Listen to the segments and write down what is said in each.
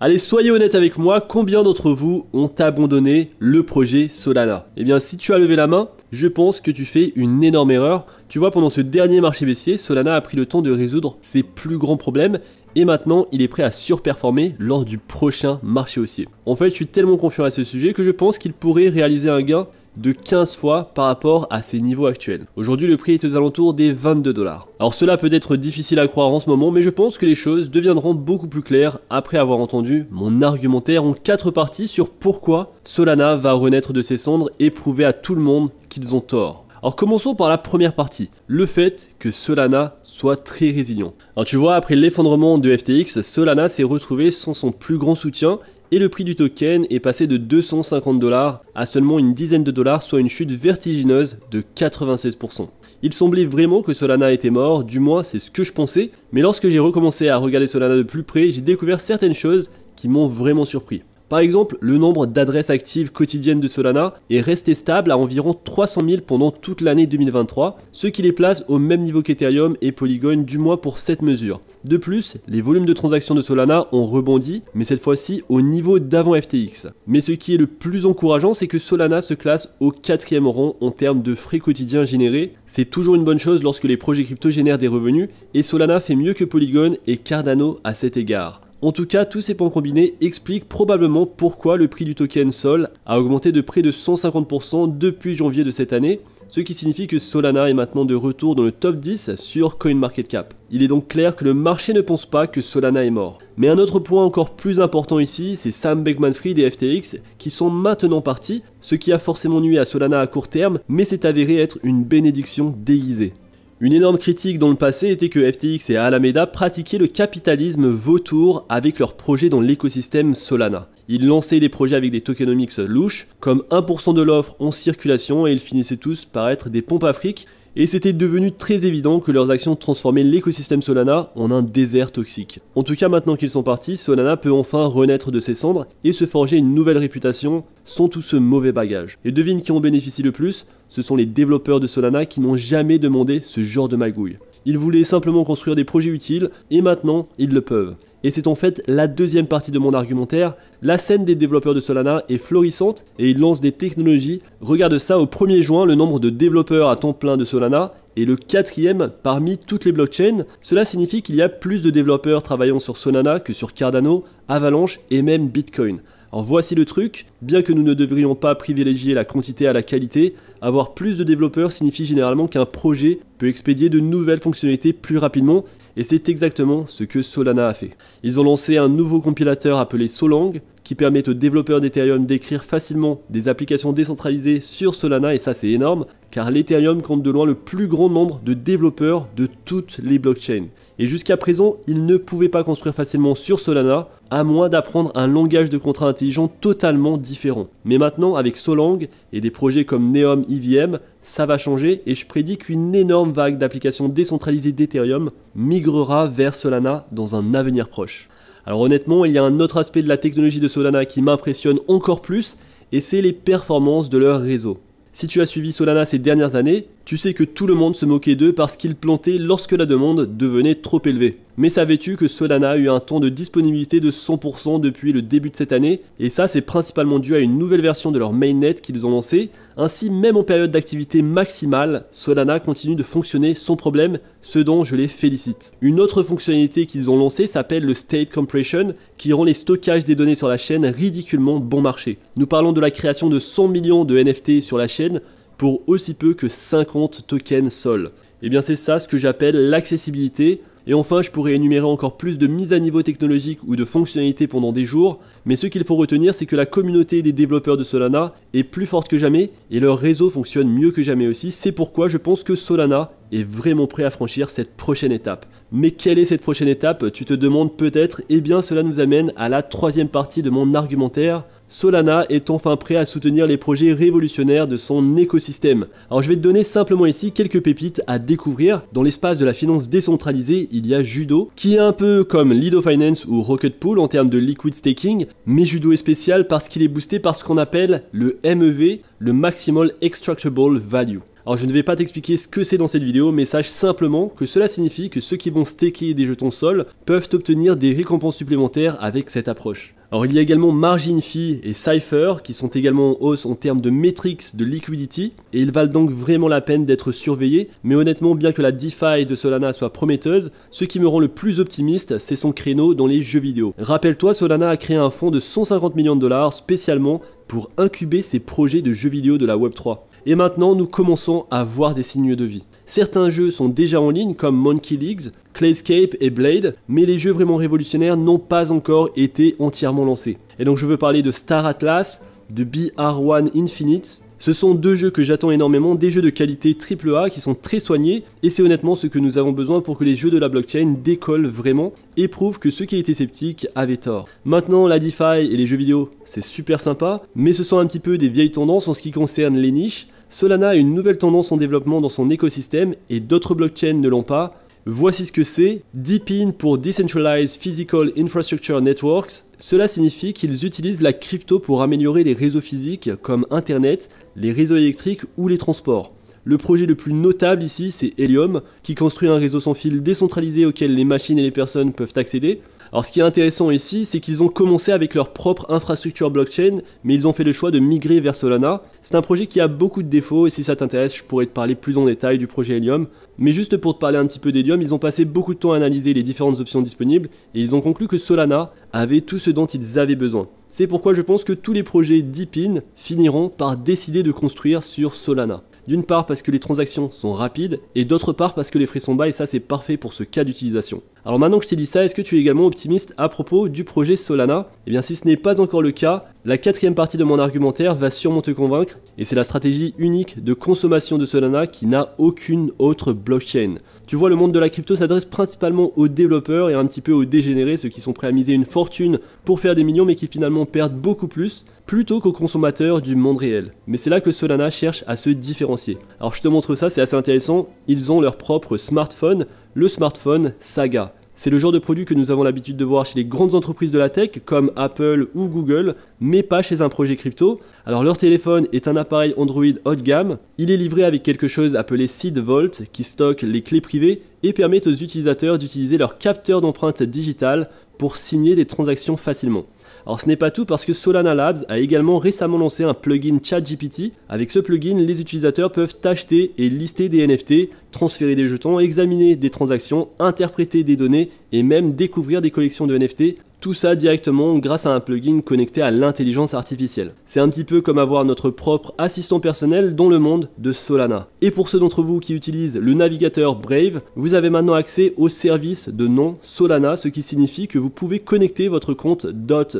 Allez, soyez honnête avec moi, combien d'entre vous ont abandonné le projet Solana Eh bien, si tu as levé la main, je pense que tu fais une énorme erreur. Tu vois, pendant ce dernier marché baissier, Solana a pris le temps de résoudre ses plus grands problèmes et maintenant il est prêt à surperformer lors du prochain marché haussier. En fait, je suis tellement confiant à ce sujet que je pense qu'il pourrait réaliser un gain de 15 fois par rapport à ses niveaux actuels. Aujourd'hui, le prix est aux alentours des 22 dollars. Alors cela peut être difficile à croire en ce moment, mais je pense que les choses deviendront beaucoup plus claires après avoir entendu mon argumentaire en quatre parties sur pourquoi Solana va renaître de ses cendres et prouver à tout le monde qu'ils ont tort. Alors commençons par la première partie, le fait que Solana soit très résilient. Alors tu vois, après l'effondrement de FTX, Solana s'est retrouvé sans son plus grand soutien et le prix du token est passé de 250 dollars à seulement une dizaine de dollars, soit une chute vertigineuse de 96%. Il semblait vraiment que Solana était mort, du moins c'est ce que je pensais, mais lorsque j'ai recommencé à regarder Solana de plus près, j'ai découvert certaines choses qui m'ont vraiment surpris. Par exemple, le nombre d'adresses actives quotidiennes de Solana est resté stable à environ 300 000 pendant toute l'année 2023, ce qui les place au même niveau qu'Ethereum et Polygon du moins pour cette mesure. De plus, les volumes de transactions de Solana ont rebondi, mais cette fois-ci au niveau d'avant FTX. Mais ce qui est le plus encourageant, c'est que Solana se classe au quatrième rang en termes de frais quotidiens générés. C'est toujours une bonne chose lorsque les projets crypto génèrent des revenus, et Solana fait mieux que Polygon et Cardano à cet égard. En tout cas, tous ces points combinés expliquent probablement pourquoi le prix du token Sol a augmenté de près de 150% depuis janvier de cette année, ce qui signifie que Solana est maintenant de retour dans le top 10 sur CoinMarketCap. Il est donc clair que le marché ne pense pas que Solana est mort. Mais un autre point encore plus important ici, c'est Sam Beckman-Fried et FTX qui sont maintenant partis, ce qui a forcément nuit à Solana à court terme, mais s'est avéré être une bénédiction déguisée. Une énorme critique dans le passé était que FTX et Alameda pratiquaient le capitalisme vautour avec leurs projets dans l'écosystème Solana. Ils lançaient des projets avec des tokenomics louches, comme 1% de l'offre en circulation et ils finissaient tous par être des pompes à fric et c'était devenu très évident que leurs actions transformaient l'écosystème Solana en un désert toxique. En tout cas, maintenant qu'ils sont partis, Solana peut enfin renaître de ses cendres et se forger une nouvelle réputation sans tout ce mauvais bagage. Et devine qui en bénéficie le plus Ce sont les développeurs de Solana qui n'ont jamais demandé ce genre de magouille. Ils voulaient simplement construire des projets utiles, et maintenant, ils le peuvent. Et c'est en fait la deuxième partie de mon argumentaire. La scène des développeurs de Solana est florissante et ils lancent des technologies. Regarde ça, au 1er juin, le nombre de développeurs à temps plein de Solana est le quatrième parmi toutes les blockchains. Cela signifie qu'il y a plus de développeurs travaillant sur Solana que sur Cardano, Avalanche et même Bitcoin. Alors voici le truc, bien que nous ne devrions pas privilégier la quantité à la qualité, avoir plus de développeurs signifie généralement qu'un projet peut expédier de nouvelles fonctionnalités plus rapidement, et c'est exactement ce que Solana a fait. Ils ont lancé un nouveau compilateur appelé Solang, qui permettent aux développeurs d'Ethereum d'écrire facilement des applications décentralisées sur Solana et ça c'est énorme car l'Ethereum compte de loin le plus grand nombre de développeurs de toutes les blockchains. Et jusqu'à présent, ils ne pouvaient pas construire facilement sur Solana à moins d'apprendre un langage de contrat intelligent totalement différent. Mais maintenant, avec Solang et des projets comme Neom IVM, e ça va changer et je prédis qu'une énorme vague d'applications décentralisées d'Ethereum migrera vers Solana dans un avenir proche. Alors honnêtement, il y a un autre aspect de la technologie de Solana qui m'impressionne encore plus, et c'est les performances de leur réseau. Si tu as suivi Solana ces dernières années, tu sais que tout le monde se moquait d'eux parce qu'ils plantaient lorsque la demande devenait trop élevée. Mais savais-tu que Solana a eu un temps de disponibilité de 100% depuis le début de cette année Et ça, c'est principalement dû à une nouvelle version de leur mainnet qu'ils ont lancée. Ainsi, même en période d'activité maximale, Solana continue de fonctionner sans problème, ce dont je les félicite. Une autre fonctionnalité qu'ils ont lancée s'appelle le State Compression, qui rend les stockages des données sur la chaîne ridiculement bon marché. Nous parlons de la création de 100 millions de NFT sur la chaîne, pour aussi peu que 50 tokens Sol. Et eh bien c'est ça ce que j'appelle l'accessibilité. Et enfin, je pourrais énumérer encore plus de mises à niveau technologiques ou de fonctionnalités pendant des jours, mais ce qu'il faut retenir, c'est que la communauté des développeurs de Solana est plus forte que jamais et leur réseau fonctionne mieux que jamais aussi. C'est pourquoi je pense que Solana est vraiment prêt à franchir cette prochaine étape. Mais quelle est cette prochaine étape Tu te demandes peut-être, eh bien cela nous amène à la troisième partie de mon argumentaire. Solana est enfin prêt à soutenir les projets révolutionnaires de son écosystème. Alors je vais te donner simplement ici quelques pépites à découvrir. Dans l'espace de la finance décentralisée, il y a Judo, qui est un peu comme Lido Finance ou Rocket Pool en termes de liquid staking, mais Judo est spécial parce qu'il est boosté par ce qu'on appelle le MEV, le Maximal Extractable Value. Alors je ne vais pas t'expliquer ce que c'est dans cette vidéo, mais sache simplement que cela signifie que ceux qui vont staker des jetons sol peuvent obtenir des récompenses supplémentaires avec cette approche. Alors il y a également Margin Fee et Cypher qui sont également en hausse en termes de metrics de liquidity et ils valent donc vraiment la peine d'être surveillés. Mais honnêtement, bien que la DeFi de Solana soit prometteuse, ce qui me rend le plus optimiste, c'est son créneau dans les jeux vidéo. Rappelle-toi, Solana a créé un fonds de 150 millions de dollars spécialement pour incuber ses projets de jeux vidéo de la Web3. Et maintenant, nous commençons à voir des signes de vie. Certains jeux sont déjà en ligne comme Monkey Leagues, Clayscape et Blade, mais les jeux vraiment révolutionnaires n'ont pas encore été entièrement lancés. Et donc je veux parler de Star Atlas, de BR1 Infinite, ce sont deux jeux que j'attends énormément, des jeux de qualité AAA qui sont très soignés, et c'est honnêtement ce que nous avons besoin pour que les jeux de la blockchain décollent vraiment et prouvent que ceux qui étaient sceptiques avaient tort. Maintenant, la DeFi et les jeux vidéo, c'est super sympa, mais ce sont un petit peu des vieilles tendances en ce qui concerne les niches. Solana a une nouvelle tendance en développement dans son écosystème et d'autres blockchains ne l'ont pas. Voici ce que c'est. Deepin pour Decentralized Physical Infrastructure Networks. Cela signifie qu'ils utilisent la crypto pour améliorer les réseaux physiques comme Internet, les réseaux électriques ou les transports. Le projet le plus notable ici, c'est Helium, qui construit un réseau sans fil décentralisé auquel les machines et les personnes peuvent accéder. Alors ce qui est intéressant ici, c'est qu'ils ont commencé avec leur propre infrastructure blockchain, mais ils ont fait le choix de migrer vers Solana. C'est un projet qui a beaucoup de défauts, et si ça t'intéresse, je pourrais te parler plus en détail du projet Helium. Mais juste pour te parler un petit peu d'Helium, ils ont passé beaucoup de temps à analyser les différentes options disponibles, et ils ont conclu que Solana avait tout ce dont ils avaient besoin. C'est pourquoi je pense que tous les projets Deepin finiront par décider de construire sur Solana. D'une part parce que les transactions sont rapides et d'autre part parce que les frais sont bas et ça c'est parfait pour ce cas d'utilisation. Alors maintenant que je t'ai dit ça, est-ce que tu es également optimiste à propos du projet Solana Eh bien si ce n'est pas encore le cas, la quatrième partie de mon argumentaire va sûrement te convaincre et c'est la stratégie unique de consommation de Solana qui n'a aucune autre blockchain. Tu vois, le monde de la crypto s'adresse principalement aux développeurs et un petit peu aux dégénérés, ceux qui sont prêts à miser une fortune pour faire des millions mais qui finalement perdent beaucoup plus plutôt qu'aux consommateurs du monde réel. Mais c'est là que Solana cherche à se différencier. Alors je te montre ça, c'est assez intéressant. Ils ont leur propre smartphone, le smartphone Saga. C'est le genre de produit que nous avons l'habitude de voir chez les grandes entreprises de la tech comme Apple ou Google, mais pas chez un projet crypto. Alors leur téléphone est un appareil Android haut de gamme, il est livré avec quelque chose appelé Seed Vault qui stocke les clés privées et permet aux utilisateurs d'utiliser leur capteur d'empreinte digitale pour signer des transactions facilement. Alors ce n'est pas tout parce que Solana Labs a également récemment lancé un plugin ChatGPT. Avec ce plugin, les utilisateurs peuvent acheter et lister des NFT, transférer des jetons, examiner des transactions, interpréter des données et même découvrir des collections de NFT tout ça directement grâce à un plugin connecté à l'intelligence artificielle. C'est un petit peu comme avoir notre propre assistant personnel dans le monde de Solana. Et pour ceux d'entre vous qui utilisent le navigateur Brave, vous avez maintenant accès au service de nom Solana, ce qui signifie que vous pouvez connecter votre compte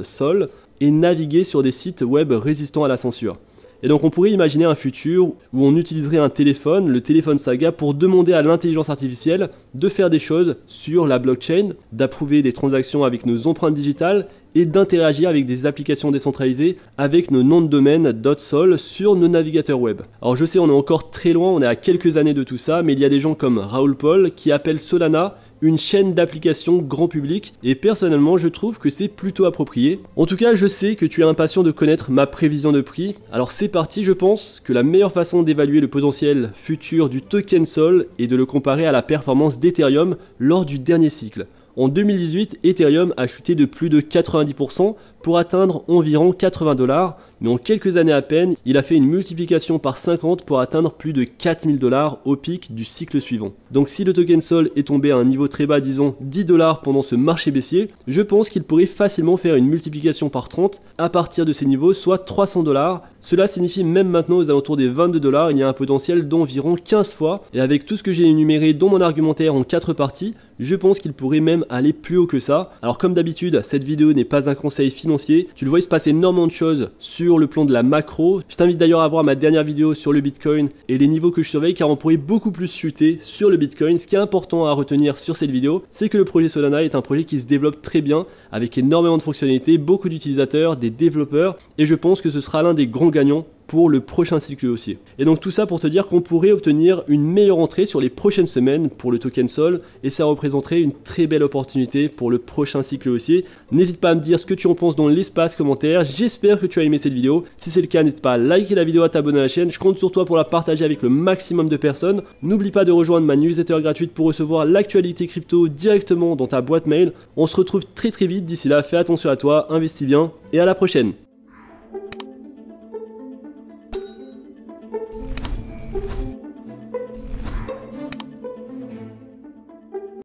.sol et naviguer sur des sites web résistants à la censure. Et donc on pourrait imaginer un futur où on utiliserait un téléphone, le téléphone saga, pour demander à l'intelligence artificielle de faire des choses sur la blockchain, d'approuver des transactions avec nos empreintes digitales et d'interagir avec des applications décentralisées avec nos noms de domaine .sol sur nos navigateurs web. Alors je sais on est encore très loin, on est à quelques années de tout ça, mais il y a des gens comme Raoul Paul qui appellent Solana une chaîne d'application grand public et personnellement je trouve que c'est plutôt approprié. En tout cas je sais que tu es impatient de connaître ma prévision de prix, alors c'est parti je pense que la meilleure façon d'évaluer le potentiel futur du token Sol est de le comparer à la performance d'Ethereum lors du dernier cycle. En 2018, Ethereum a chuté de plus de 90% pour atteindre environ 80 dollars, mais en quelques années à peine, il a fait une multiplication par 50 pour atteindre plus de 4000 dollars au pic du cycle suivant. Donc si le token Sol est tombé à un niveau très bas, disons 10 dollars pendant ce marché baissier, je pense qu'il pourrait facilement faire une multiplication par 30 à partir de ces niveaux, soit 300 dollars. Cela signifie même maintenant aux alentours des 22 dollars, il y a un potentiel d'environ 15 fois, et avec tout ce que j'ai énuméré dans mon argumentaire en 4 parties, je pense qu'il pourrait même aller plus haut que ça. Alors comme d'habitude, cette vidéo n'est pas un conseil financier tu le vois, il se passe énormément de choses sur le plan de la macro. Je t'invite d'ailleurs à voir ma dernière vidéo sur le Bitcoin et les niveaux que je surveille car on pourrait beaucoup plus chuter sur le Bitcoin. Ce qui est important à retenir sur cette vidéo, c'est que le projet Solana est un projet qui se développe très bien avec énormément de fonctionnalités, beaucoup d'utilisateurs, des développeurs et je pense que ce sera l'un des grands gagnants pour le prochain cycle haussier. Et donc tout ça pour te dire qu'on pourrait obtenir une meilleure entrée sur les prochaines semaines pour le token Sol et ça représenterait une très belle opportunité pour le prochain cycle haussier. N'hésite pas à me dire ce que tu en penses dans l'espace commentaire. J'espère que tu as aimé cette vidéo. Si c'est le cas, n'hésite pas à liker la vidéo, à t'abonner à la chaîne. Je compte sur toi pour la partager avec le maximum de personnes. N'oublie pas de rejoindre ma newsletter gratuite pour recevoir l'actualité crypto directement dans ta boîte mail. On se retrouve très très vite. D'ici là, fais attention à toi, investis bien et à la prochaine.